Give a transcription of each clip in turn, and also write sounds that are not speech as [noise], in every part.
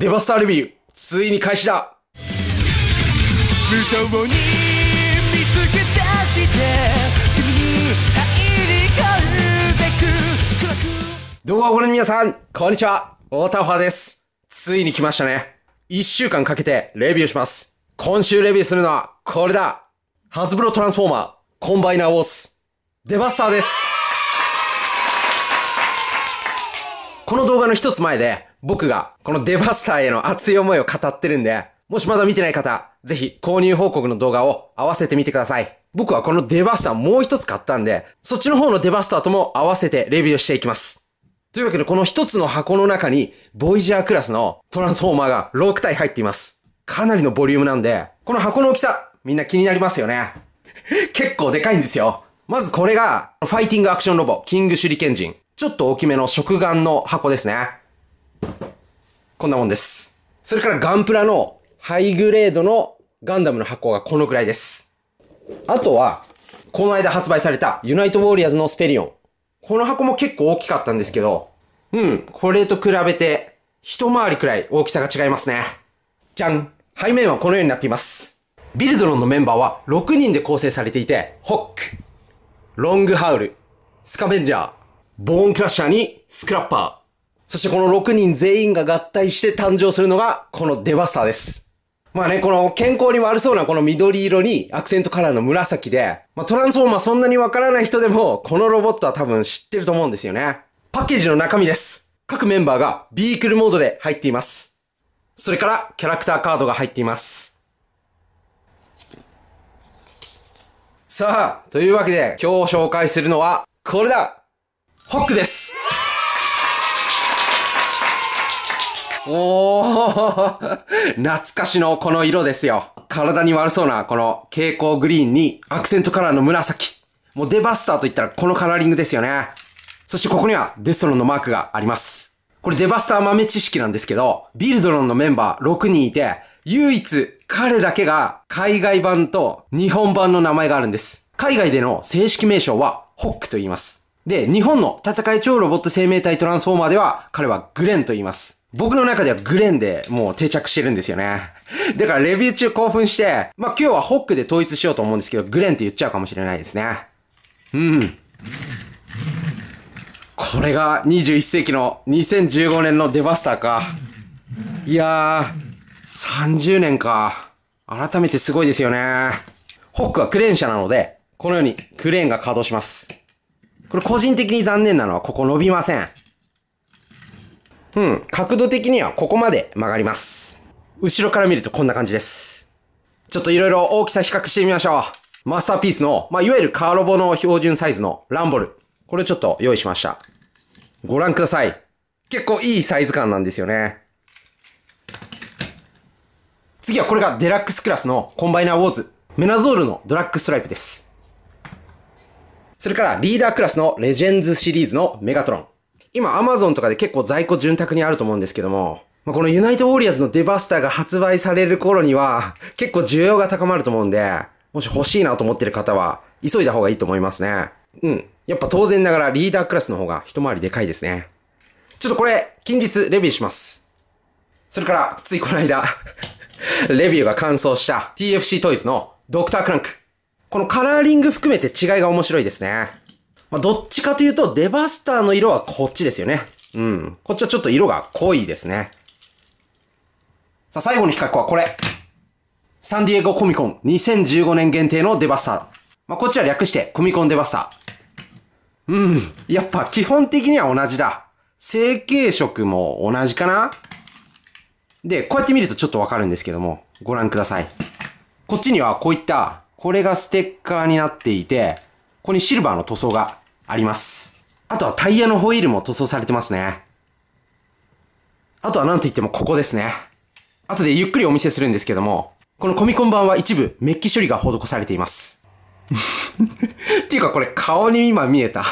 デバスターレビュー、ついに開始だ無情に見つけ出して動画をご覧の皆さん、こんにちは。太田フです。ついに来ましたね。一週間かけてレビューします。今週レビューするのは、これだハズブロトランスフォーマー、コンバイナーウォース、デバスターです。この動画の一つ前で、僕がこのデバスターへの熱い思いを語ってるんで、もしまだ見てない方、ぜひ購入報告の動画を合わせてみてください。僕はこのデバスターもう一つ買ったんで、そっちの方のデバスターとも合わせてレビューしていきます。というわけでこの一つの箱の中に、ボイジャークラスのトランスフォーマーが6体入っています。かなりのボリュームなんで、この箱の大きさ、みんな気になりますよね。[laughs] 結構でかいんですよ。まずこれが、ファイティングアクションロボ、キング手裏ジン。ちょっと大きめの食玩の箱ですね。こんなもんです。それからガンプラのハイグレードのガンダムの箱がこのくらいです。あとは、この間発売されたユナイトウォリアーズのスペリオン。この箱も結構大きかったんですけど、うん、これと比べて一回りくらい大きさが違いますね。じゃん背面はこのようになっています。ビルドロンのメンバーは6人で構成されていて、ホック、ロングハウル、スカベンジャー、ボーンクラッシャーにスクラッパー。そしてこの6人全員が合体して誕生するのが、このデバスターです。まあね、この健康に悪そうなこの緑色にアクセントカラーの紫で、まあ、トランスフォーマーそんなにわからない人でも、このロボットは多分知ってると思うんですよね。パッケージの中身です。各メンバーがビークルモードで入っています。それからキャラクターカードが入っています。さあ、というわけで今日紹介するのはこれだホックですおー懐かしのこの色ですよ。体に悪そうなこの蛍光グリーンにアクセントカラーの紫。もうデバスターと言ったらこのカラーリングですよね。そしてここにはデストロンのマークがあります。これデバスター豆知識なんですけど、ビルドロンのメンバー6人いて、唯一彼だけが海外版と日本版の名前があるんです。海外での正式名称はホックと言います。で、日本の戦い超ロボット生命体トランスフォーマーでは彼はグレンと言います。僕の中ではグレンでもう定着してるんですよね。だからレビュー中興奮して、まあ今日はホックで統一しようと思うんですけど、グレンって言っちゃうかもしれないですね。うん。これが21世紀の2015年のデバスターか。いやー、30年か。改めてすごいですよね。ホックはクレーン車なので、このようにクレーンが稼働します。これ個人的に残念なのはここ伸びません。うん、角度的にはここまで曲がります。後ろから見るとこんな感じです。ちょっといろいろ大きさ比較してみましょう。マスターピースの、まあ、いわゆるカーロボの標準サイズのランボル。これちょっと用意しました。ご覧ください。結構いいサイズ感なんですよね。次はこれがデラックスクラスのコンバイナーウォーズ。メナゾールのドラッグストライプです。それからリーダークラスのレジェンズシリーズのメガトロン。今、アマゾンとかで結構在庫潤沢にあると思うんですけども、まあ、このユナイトウォリアーズのデバスターが発売される頃には、結構需要が高まると思うんで、もし欲しいなと思ってる方は、急いだ方がいいと思いますね。うん。やっぱ当然ながらリーダークラスの方が一回りでかいですね。ちょっとこれ、近日レビューします。それから、ついこの間 [laughs] レビューが完走した TFC トイズのドクタークランク。このカラーリング含めて違いが面白いですね。まあ、どっちかというと、デバスターの色はこっちですよね。うん。こっちはちょっと色が濃いですね。さあ、最後の比較はこれ。サンディエゴコミコン2015年限定のデバスター。まあ、こっちは略してコミコンデバスター。うん。やっぱ基本的には同じだ。成形色も同じかなで、こうやって見るとちょっとわかるんですけども、ご覧ください。こっちにはこういった、これがステッカーになっていて、ここにシルバーの塗装があります。あとはタイヤのホイールも塗装されてますね。あとはなんといってもここですね。後でゆっくりお見せするんですけども、このコミコン版は一部メッキ処理が施されています。っていうかこれ顔に今見えた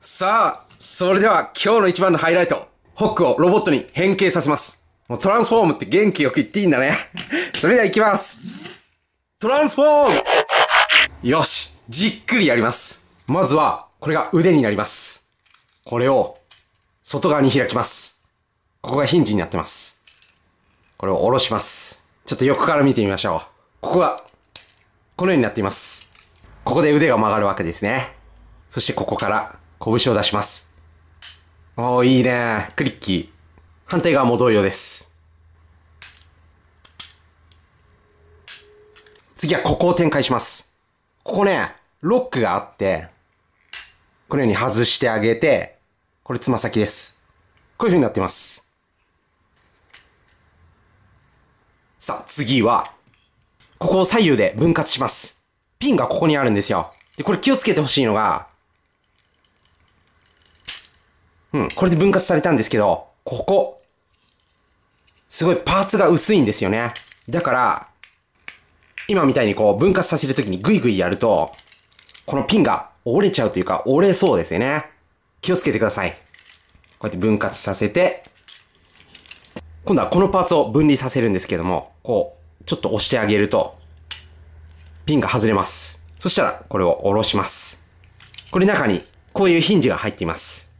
さあ、それでは今日の一番のハイライト、ホックをロボットに変形させます。もうトランスフォームって元気よく言っていいんだね。それでは行きます。トランスフォームよしじっくりやりますまずは、これが腕になります。これを、外側に開きます。ここがヒンジになってます。これを下ろします。ちょっと横から見てみましょう。ここが、このようになっています。ここで腕が曲がるわけですね。そしてここから、拳を出します。おー、いいねクリッキー。反対側も同様です。次はここを展開します。ここね、ロックがあって、このように外してあげて、これつま先です。こういう風になってます。さあ、次は、ここを左右で分割します。ピンがここにあるんですよ。で、これ気をつけてほしいのが、うん、これで分割されたんですけど、ここ、すごいパーツが薄いんですよね。だから、今みたいにこう分割させるときにグイグイやると、このピンが折れちゃうというか折れそうですよね。気をつけてください。こうやって分割させて、今度はこのパーツを分離させるんですけども、こう、ちょっと押してあげると、ピンが外れます。そしたら、これを下ろします。これ中に、こういうヒンジが入っています。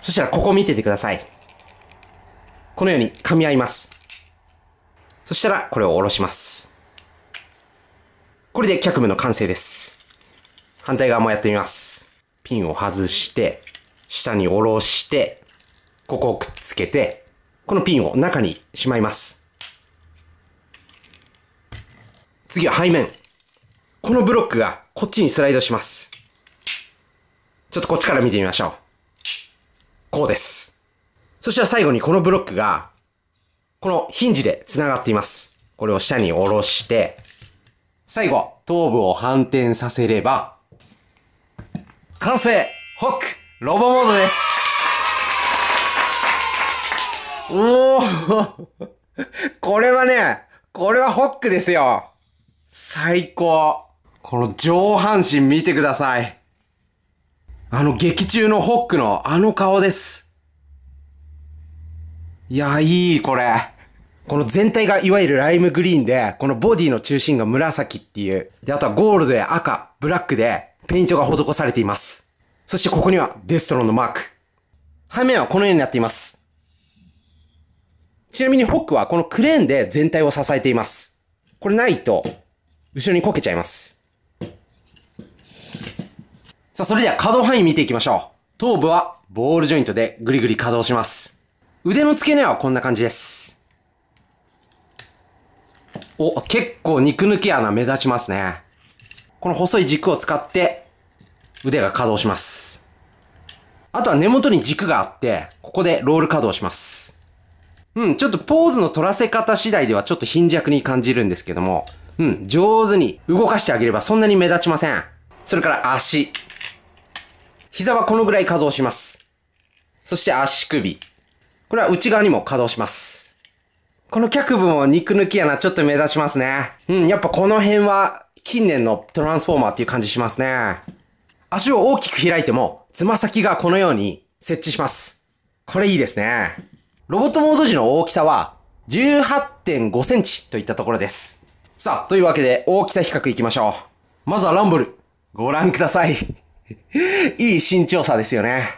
そしたら、ここ見ててください。このように噛み合います。そしたら、これを下ろします。これで脚部の完成です。反対側もやってみます。ピンを外して、下に下ろして、ここをくっつけて、このピンを中にしまいます。次は背面。このブロックがこっちにスライドします。ちょっとこっちから見てみましょう。こうです。そしたら最後にこのブロックが、このヒンジで繋がっています。これを下に下ろして、最後、頭部を反転させれば、完成ホックロボモードですおお [laughs] これはね、これはホックですよ最高この上半身見てくださいあの劇中のホックのあの顔です。いや、いい、これ。この全体がいわゆるライムグリーンで、このボディの中心が紫っていう。で、あとはゴールドや赤、ブラックで、ペイントが施されています。そしてここにはデストロンのマーク。背面はこのようになっています。ちなみにホックはこのクレーンで全体を支えています。これないと、後ろにこけちゃいます。さあ、それでは可動範囲見ていきましょう。頭部はボールジョイントでぐりぐり稼働します。腕の付け根はこんな感じです。お、結構肉抜き穴目立ちますね。この細い軸を使って腕が稼働します。あとは根元に軸があって、ここでロール稼働します。うん、ちょっとポーズの取らせ方次第ではちょっと貧弱に感じるんですけども、うん、上手に動かしてあげればそんなに目立ちません。それから足。膝はこのぐらい稼働します。そして足首。これは内側にも稼働します。この脚部も肉抜きやな、ちょっと目立ちますね。うん、やっぱこの辺は近年のトランスフォーマーっていう感じしますね。足を大きく開いても、つま先がこのように設置します。これいいですね。ロボットモード時の大きさは18.5センチといったところです。さあ、というわけで大きさ比較いきましょう。まずはランブル。ご覧ください。[laughs] いい身長差ですよね。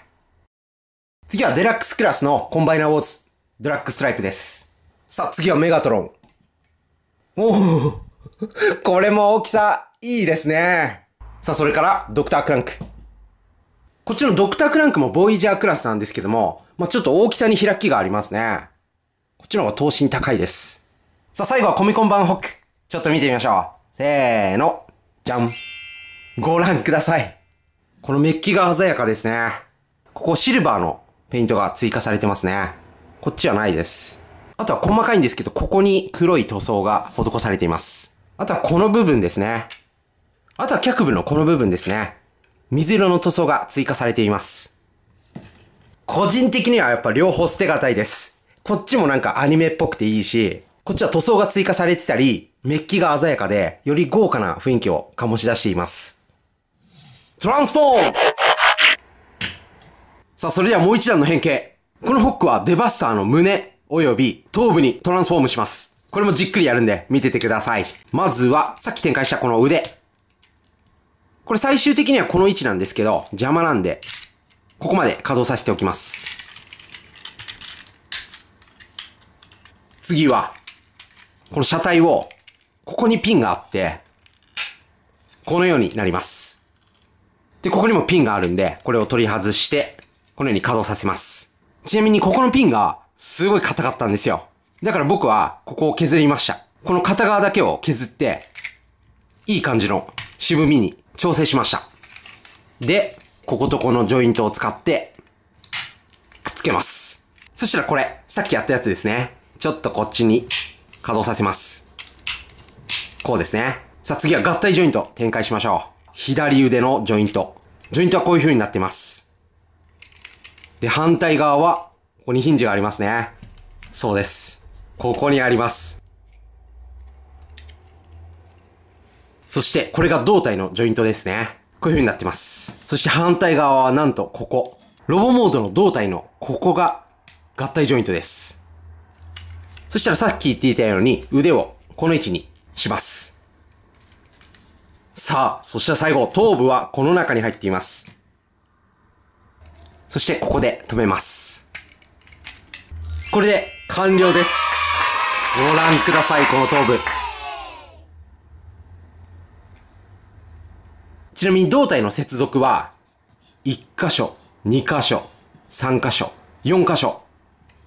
次はデラックスクラスのコンバイナーウォーズ、ドラッグストライプです。さあ、次はメガトロン。おお [laughs] これも大きさ、いいですね。さあ、それから、ドクタークランク。こっちのドクタークランクもボイジャークラスなんですけども、まあ、ちょっと大きさに開きがありますね。こっちの方が等身高いです。さあ、最後はコミコン版ホック。ちょっと見てみましょう。せーの。じゃん。ご覧ください。このメッキが鮮やかですね。ここシルバーのペイントが追加されてますね。こっちはないです。あとは細かいんですけど、ここに黒い塗装が施されています。あとはこの部分ですね。あとは脚部のこの部分ですね。水色の塗装が追加されています。個人的にはやっぱ両方捨てがたいです。こっちもなんかアニメっぽくていいし、こっちは塗装が追加されてたり、メッキが鮮やかで、より豪華な雰囲気を醸し出しています。トランスフォームさあ、それではもう一段の変形。このホックはデバスターの胸および頭部にトランスフォームします。これもじっくりやるんで見ててください。まずは、さっき展開したこの腕。これ最終的にはこの位置なんですけど、邪魔なんで、ここまで稼働させておきます。次は、この車体を、ここにピンがあって、このようになります。で、ここにもピンがあるんで、これを取り外して、このように稼働させます。ちなみにここのピンが、すごい硬かったんですよ。だから僕は、ここを削りました。この片側だけを削って、いい感じの渋みに調整しました。で、こことこのジョイントを使って、くっつけます。そしたらこれ、さっきやったやつですね。ちょっとこっちに稼働させます。こうですね。さあ次は合体ジョイント展開しましょう。左腕のジョイント。ジョイントはこういう風になってます。で、反対側はここにヒンジがありますね。そうです。ここにあります。そして、これが胴体のジョイントですね。こういう風になってます。そして反対側はなんとここ。ロボモードの胴体のここが合体ジョイントです。そしたらさっき言っていたように腕をこの位置にします。さあ、そしたら最後、頭部はこの中に入っています。そしてここで止めます。これで完了です。ご覧ください、この頭部。ちなみに胴体の接続は、1箇所、2箇所、3箇所、4箇所。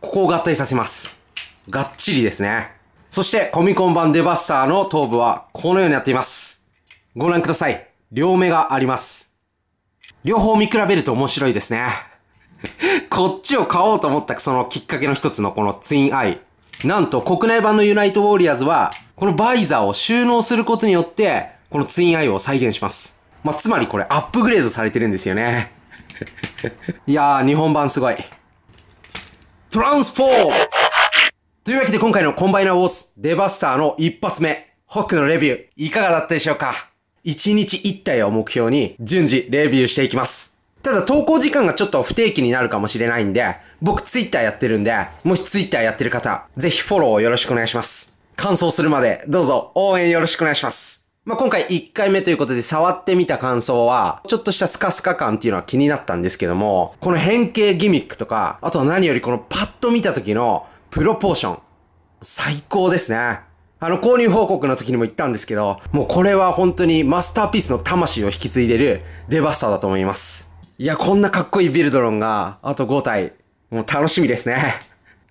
ここを合体させます。がっちりですね。そしてコミコン版デバスターの頭部はこのようになっています。ご覧ください。両目があります。両方見比べると面白いですね。[laughs] こっちを買おうと思ったそのきっかけの一つのこのツインアイ。なんと国内版のユナイトウォーリアーズは、このバイザーを収納することによって、このツインアイを再現します。まあ、つまりこれアップグレードされてるんですよね。[laughs] いやー、日本版すごい。トランスフォームというわけで今回のコンバイナーウォース、デバスターの一発目、ホックのレビュー、いかがだったでしょうか ?1 日1体を目標に順次レビューしていきます。ただ投稿時間がちょっと不定期になるかもしれないんで、僕ツイッターやってるんで、もしツイッターやってる方、ぜひフォローよろしくお願いします。感想するまで、どうぞ応援よろしくお願いします。まあ、今回1回目ということで触ってみた感想は、ちょっとしたスカスカ感っていうのは気になったんですけども、この変形ギミックとか、あとは何よりこのパッと見た時のプロポーション、最高ですね。あの、購入報告の時にも言ったんですけど、もうこれは本当にマスターピースの魂を引き継いでるデバスターだと思います。いや、こんなかっこいいビルドロンが、あと5体、もう楽しみですね。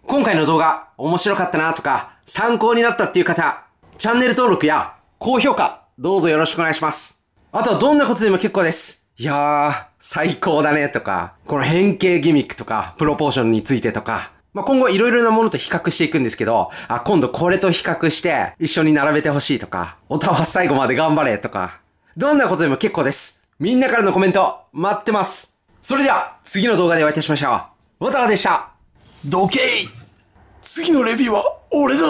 今回の動画、面白かったなとか、参考になったっていう方、チャンネル登録や高評価、どうぞよろしくお願いします。あとはどんなことでも結構です。いやー、最高だねとか、この変形ギミックとか、プロポーションについてとか、まあ、今後いろいろなものと比較していくんですけど、あ、今度これと比較して一緒に並べてほしいとか、おたは最後まで頑張れとか、どんなことでも結構です。みんなからのコメント、待ってます。それでは、次の動画でお会いいたしましょう。わたわでした。どけい次のレビューは、俺だ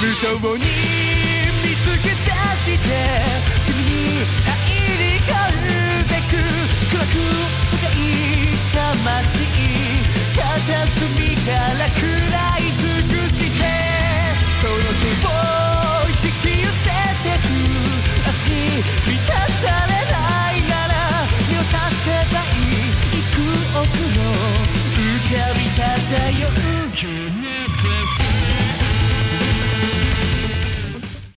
無に